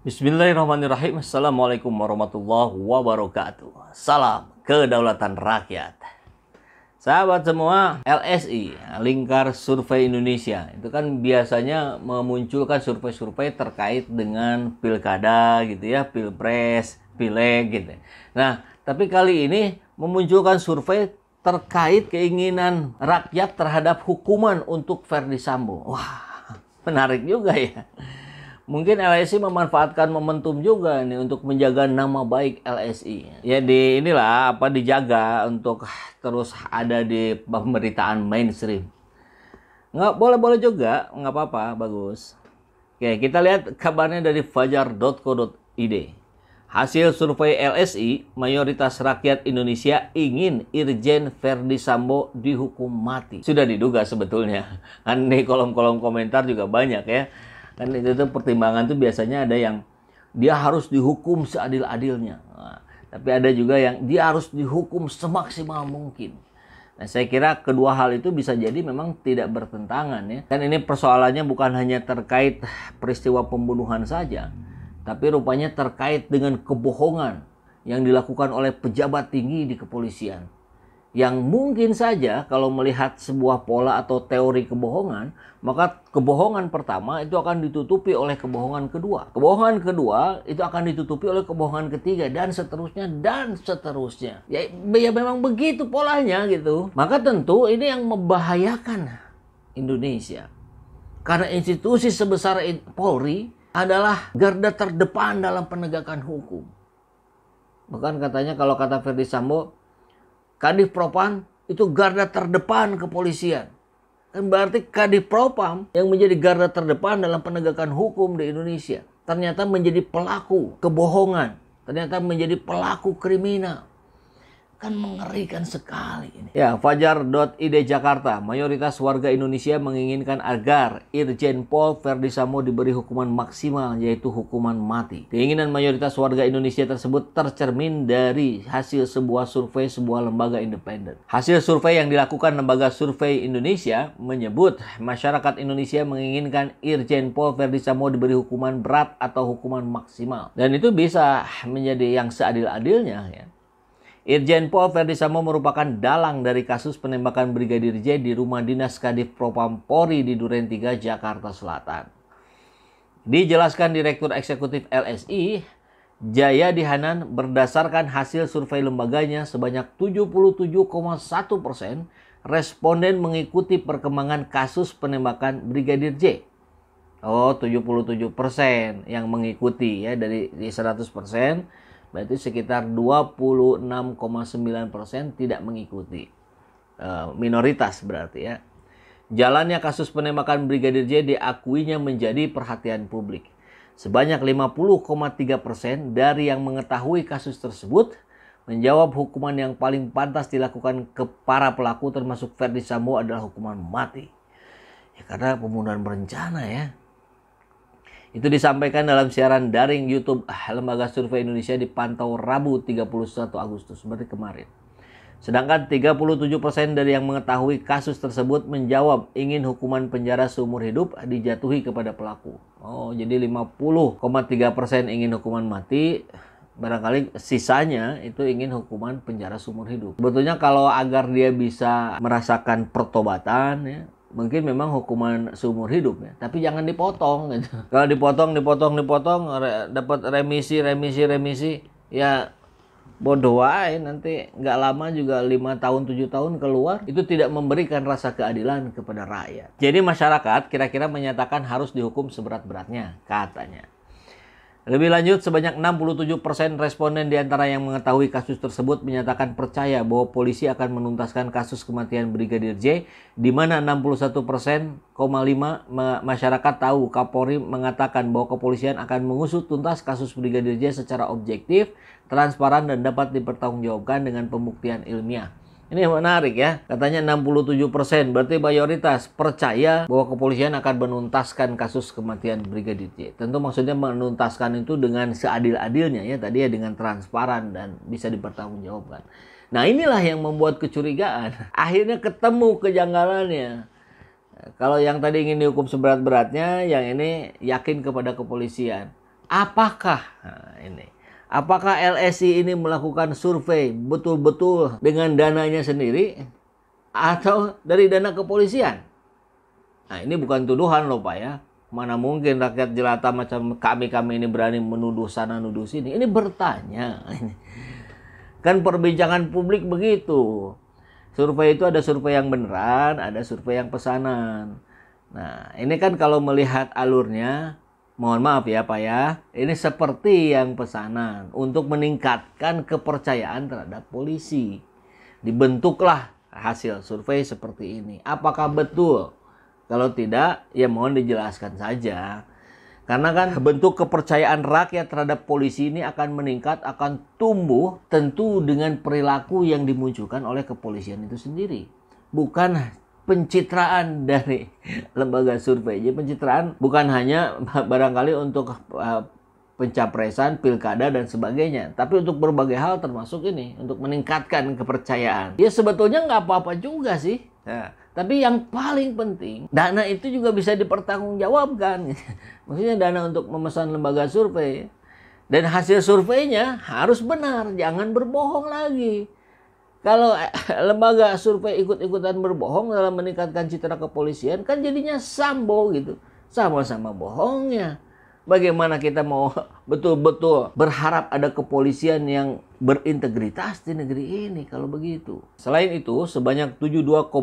Bismillahirrahmanirrahim. Assalamualaikum warahmatullahi wabarakatuh. Salam kedaulatan rakyat. Sahabat semua, LSI, Lingkar Survei Indonesia, itu kan biasanya memunculkan survei-survei terkait dengan pilkada gitu ya, pilpres, pileg gitu. Nah, tapi kali ini memunculkan survei terkait keinginan rakyat terhadap hukuman untuk Verdi Sambo. Wah, menarik juga ya. Mungkin LSI memanfaatkan momentum juga nih untuk menjaga nama baik LSI. Jadi ya, inilah apa dijaga untuk terus ada di pemberitaan mainstream. Nggak boleh-boleh juga, nggak apa-apa, bagus. Oke, kita lihat kabarnya dari fajar.co.id. Hasil survei LSI, mayoritas rakyat Indonesia ingin Irjen Verdi Sambo dihukum mati. Sudah diduga sebetulnya. Kan di kolom-kolom komentar juga banyak ya Kan itu, itu pertimbangan tuh biasanya ada yang dia harus dihukum seadil-adilnya. Nah, tapi ada juga yang dia harus dihukum semaksimal mungkin. Nah, saya kira kedua hal itu bisa jadi memang tidak bertentangan ya. Dan ini persoalannya bukan hanya terkait peristiwa pembunuhan saja, tapi rupanya terkait dengan kebohongan yang dilakukan oleh pejabat tinggi di kepolisian yang mungkin saja kalau melihat sebuah pola atau teori kebohongan, maka kebohongan pertama itu akan ditutupi oleh kebohongan kedua. Kebohongan kedua itu akan ditutupi oleh kebohongan ketiga dan seterusnya dan seterusnya. Ya, ya memang begitu polanya gitu. Maka tentu ini yang membahayakan Indonesia. Karena institusi sebesar Polri adalah garda terdepan dalam penegakan hukum. Bahkan katanya kalau kata Ferdi Sambo, Kadif Propam itu garda terdepan kepolisian. Kan berarti Kadif Propam yang menjadi garda terdepan dalam penegakan hukum di Indonesia ternyata menjadi pelaku kebohongan, ternyata menjadi pelaku kriminal. Kan mengerikan sekali ini. Ya, Fajar.id Jakarta, mayoritas warga Indonesia menginginkan agar Irjen Pol Verdi Sambo diberi hukuman maksimal yaitu hukuman mati. Keinginan mayoritas warga Indonesia tersebut tercermin dari hasil sebuah survei sebuah lembaga independen. Hasil survei yang dilakukan Lembaga Survei Indonesia menyebut masyarakat Indonesia menginginkan Irjen Pol Verdi Sambo diberi hukuman berat atau hukuman maksimal. Dan itu bisa menjadi yang seadil-adilnya ya. Irjen Pol Verdi Sambo merupakan dalang dari kasus penembakan Brigadir J di rumah dinas Kadif Propam Polri di Duren 3, Jakarta Selatan. Dijelaskan Direktur Eksekutif LSI, Jaya Dihanan berdasarkan hasil survei lembaganya sebanyak 77,1 persen responden mengikuti perkembangan kasus penembakan Brigadir J. Oh, 77 persen yang mengikuti ya dari 100 persen berarti sekitar 26,9% tidak mengikuti. Eh, minoritas berarti ya. Jalannya kasus penembakan Brigadir J diakuinya menjadi perhatian publik. Sebanyak 50,3% dari yang mengetahui kasus tersebut menjawab hukuman yang paling pantas dilakukan ke para pelaku termasuk Ferdi Sambo adalah hukuman mati. Ya, karena pembunuhan berencana ya. Itu disampaikan dalam siaran daring YouTube Lembaga Survei Indonesia dipantau Rabu 31 Agustus, berarti kemarin. Sedangkan 37% persen dari yang mengetahui kasus tersebut menjawab ingin hukuman penjara seumur hidup dijatuhi kepada pelaku. Oh, jadi 50,3% persen ingin hukuman mati, barangkali sisanya itu ingin hukuman penjara seumur hidup. Sebetulnya kalau agar dia bisa merasakan pertobatan ya, mungkin memang hukuman seumur hidup ya tapi jangan dipotong gitu kalau dipotong dipotong dipotong re, dapat remisi remisi remisi ya bodoh aja nanti nggak lama juga lima tahun tujuh tahun keluar itu tidak memberikan rasa keadilan kepada rakyat jadi masyarakat kira-kira menyatakan harus dihukum seberat-beratnya katanya lebih lanjut, sebanyak 67% responden di antara yang mengetahui kasus tersebut menyatakan percaya bahwa polisi akan menuntaskan kasus kematian Brigadir J, di mana 61,5 masyarakat tahu Kapolri mengatakan bahwa kepolisian akan mengusut tuntas kasus Brigadir J secara objektif, transparan, dan dapat dipertanggungjawabkan dengan pembuktian ilmiah. Ini menarik ya. Katanya 67%, persen, berarti mayoritas percaya bahwa kepolisian akan menuntaskan kasus kematian Brigadir J. Tentu maksudnya menuntaskan itu dengan seadil-adilnya ya, tadi ya dengan transparan dan bisa dipertanggungjawabkan. Nah, inilah yang membuat kecurigaan. Akhirnya ketemu kejanggalannya kalau yang tadi ingin dihukum seberat-beratnya, yang ini yakin kepada kepolisian. Apakah nah, ini? Apakah LSI ini melakukan survei betul-betul dengan dananya sendiri atau dari dana kepolisian? Nah, ini bukan tuduhan loh, Pak ya. Mana mungkin rakyat jelata macam kami-kami ini berani menuduh sana nuduh sini. Ini bertanya. Kan perbincangan publik begitu. Survei itu ada survei yang beneran, ada survei yang pesanan. Nah, ini kan kalau melihat alurnya mohon maaf ya Pak ya, ini seperti yang pesanan untuk meningkatkan kepercayaan terhadap polisi. Dibentuklah hasil survei seperti ini. Apakah betul? Kalau tidak, ya mohon dijelaskan saja. Karena kan bentuk kepercayaan rakyat terhadap polisi ini akan meningkat, akan tumbuh tentu dengan perilaku yang dimunculkan oleh kepolisian itu sendiri. Bukan pencitraan dari lembaga survei. Jadi pencitraan bukan hanya barangkali untuk eh, pencapresan, pilkada dan sebagainya, tapi untuk berbagai hal termasuk ini untuk meningkatkan kepercayaan. Ya sebetulnya nggak apa-apa juga sih. Ya. tapi yang paling penting dana itu juga bisa dipertanggungjawabkan. Maksudnya dana untuk memesan lembaga survei dan hasil surveinya harus benar, jangan berbohong lagi kalau eh, lembaga survei ikut-ikutan berbohong dalam meningkatkan citra kepolisian kan jadinya sambo gitu sama-sama bohongnya bagaimana kita mau betul-betul berharap ada kepolisian yang berintegritas di negeri ini kalau begitu. Selain itu, sebanyak 72,6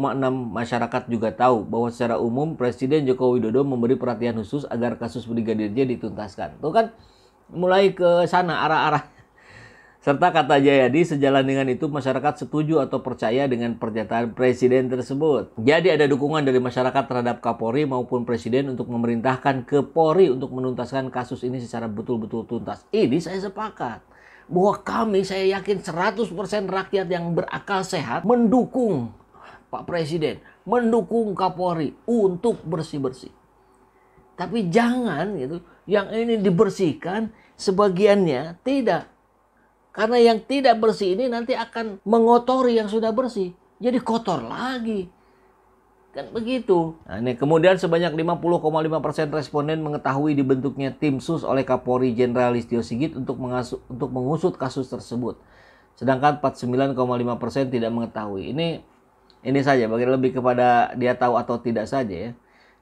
masyarakat juga tahu bahwa secara umum Presiden Joko Widodo memberi perhatian khusus agar kasus Brigadir J dituntaskan. Tuh kan mulai ke sana arah-arah serta kata Jayadi, sejalan dengan itu masyarakat setuju atau percaya dengan pernyataan presiden tersebut. Jadi ada dukungan dari masyarakat terhadap Kapolri maupun presiden untuk memerintahkan ke Polri untuk menuntaskan kasus ini secara betul-betul tuntas. Ini saya sepakat bahwa kami saya yakin 100% rakyat yang berakal sehat mendukung Pak Presiden, mendukung Kapolri untuk bersih-bersih. Tapi jangan gitu, yang ini dibersihkan sebagiannya tidak karena yang tidak bersih ini nanti akan mengotori yang sudah bersih. Jadi kotor lagi. Kan begitu. Nah, ini kemudian sebanyak 50,5% responden mengetahui dibentuknya tim sus oleh Kapolri Jenderal Listio Sigit untuk untuk mengusut kasus tersebut. Sedangkan 49,5% tidak mengetahui. Ini ini saja bagi lebih kepada dia tahu atau tidak saja ya.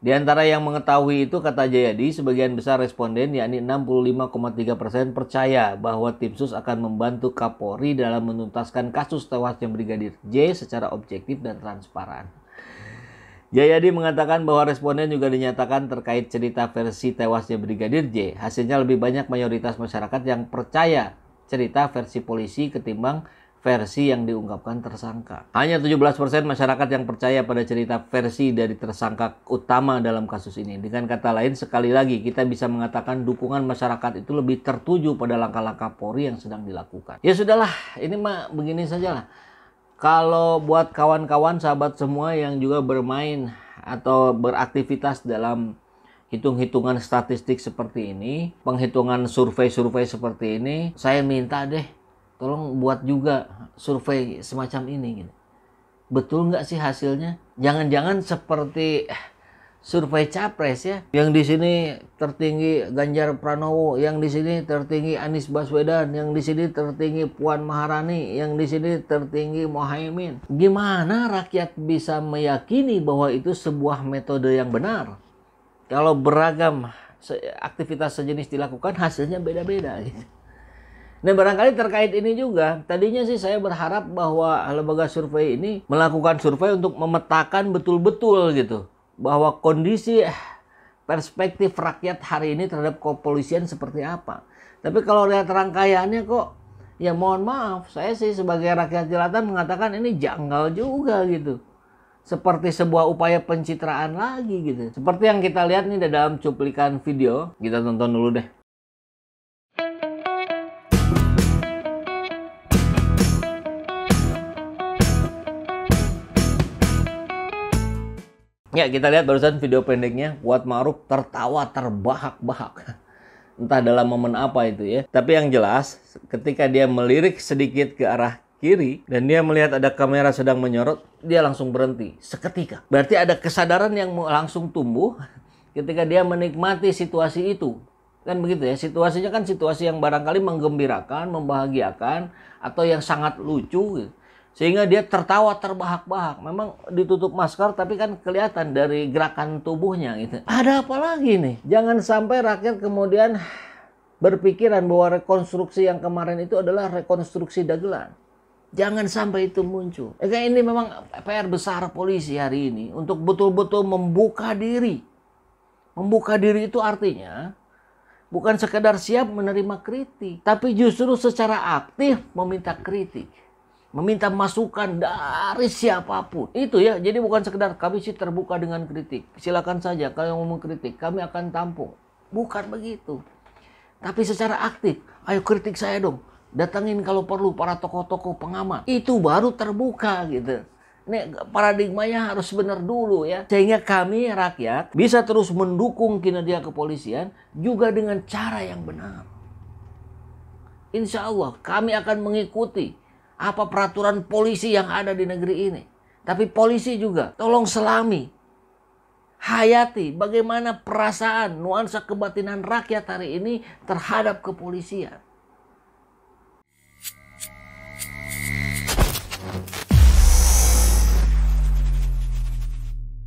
Di antara yang mengetahui itu, kata Jayadi, sebagian besar responden yakni 65,3 persen percaya bahwa tim sus akan membantu Kapolri dalam menuntaskan kasus tewasnya Brigadir J secara objektif dan transparan. Jayadi mengatakan bahwa responden juga dinyatakan terkait cerita versi tewasnya Brigadir J. Hasilnya lebih banyak mayoritas masyarakat yang percaya cerita versi polisi ketimbang versi yang diungkapkan tersangka. Hanya 17% masyarakat yang percaya pada cerita versi dari tersangka utama dalam kasus ini. Dengan kata lain, sekali lagi kita bisa mengatakan dukungan masyarakat itu lebih tertuju pada langkah-langkah Polri yang sedang dilakukan. Ya sudahlah, ini mah begini lah. Kalau buat kawan-kawan sahabat semua yang juga bermain atau beraktivitas dalam hitung-hitungan statistik seperti ini, penghitungan survei-survei seperti ini, saya minta deh tolong buat juga survei semacam ini gitu. Betul nggak sih hasilnya? Jangan-jangan seperti survei capres ya. Yang di sini tertinggi Ganjar Pranowo, yang di sini tertinggi Anies Baswedan, yang di sini tertinggi Puan Maharani, yang di sini tertinggi Mohaimin. Gimana rakyat bisa meyakini bahwa itu sebuah metode yang benar? Kalau beragam aktivitas sejenis dilakukan hasilnya beda-beda gitu. Dan nah, barangkali terkait ini juga, tadinya sih saya berharap bahwa lembaga survei ini melakukan survei untuk memetakan betul-betul gitu bahwa kondisi eh, perspektif rakyat hari ini terhadap kepolisian seperti apa. Tapi kalau lihat rangkaiannya kok ya mohon maaf, saya sih sebagai rakyat jelatan mengatakan ini janggal juga gitu seperti sebuah upaya pencitraan lagi gitu. Seperti yang kita lihat nih dalam cuplikan video, kita tonton dulu deh. Ya, kita lihat barusan video pendeknya Kuat Maruf tertawa terbahak-bahak. Entah dalam momen apa itu ya. Tapi yang jelas, ketika dia melirik sedikit ke arah kiri dan dia melihat ada kamera sedang menyorot, dia langsung berhenti seketika. Berarti ada kesadaran yang langsung tumbuh ketika dia menikmati situasi itu. Kan begitu ya, situasinya kan situasi yang barangkali menggembirakan, membahagiakan, atau yang sangat lucu gitu sehingga dia tertawa terbahak-bahak. Memang ditutup masker tapi kan kelihatan dari gerakan tubuhnya gitu. Ada apa lagi nih? Jangan sampai rakyat kemudian berpikiran bahwa rekonstruksi yang kemarin itu adalah rekonstruksi dagelan. Jangan sampai itu muncul. Ya, ini memang PR besar polisi hari ini untuk betul-betul membuka diri. Membuka diri itu artinya bukan sekedar siap menerima kritik, tapi justru secara aktif meminta kritik meminta masukan dari siapapun. Itu ya, jadi bukan sekedar kami sih terbuka dengan kritik. Silakan saja kalau mau mengkritik, kami akan tampung. Bukan begitu. Tapi secara aktif, ayo kritik saya dong. Datangin kalau perlu para tokoh-tokoh pengamat. Itu baru terbuka gitu. Ini paradigmanya harus benar dulu ya. Sehingga kami rakyat bisa terus mendukung kinerja kepolisian juga dengan cara yang benar. Insya Allah kami akan mengikuti apa peraturan polisi yang ada di negeri ini. Tapi polisi juga, tolong selami. Hayati bagaimana perasaan nuansa kebatinan rakyat hari ini terhadap kepolisian.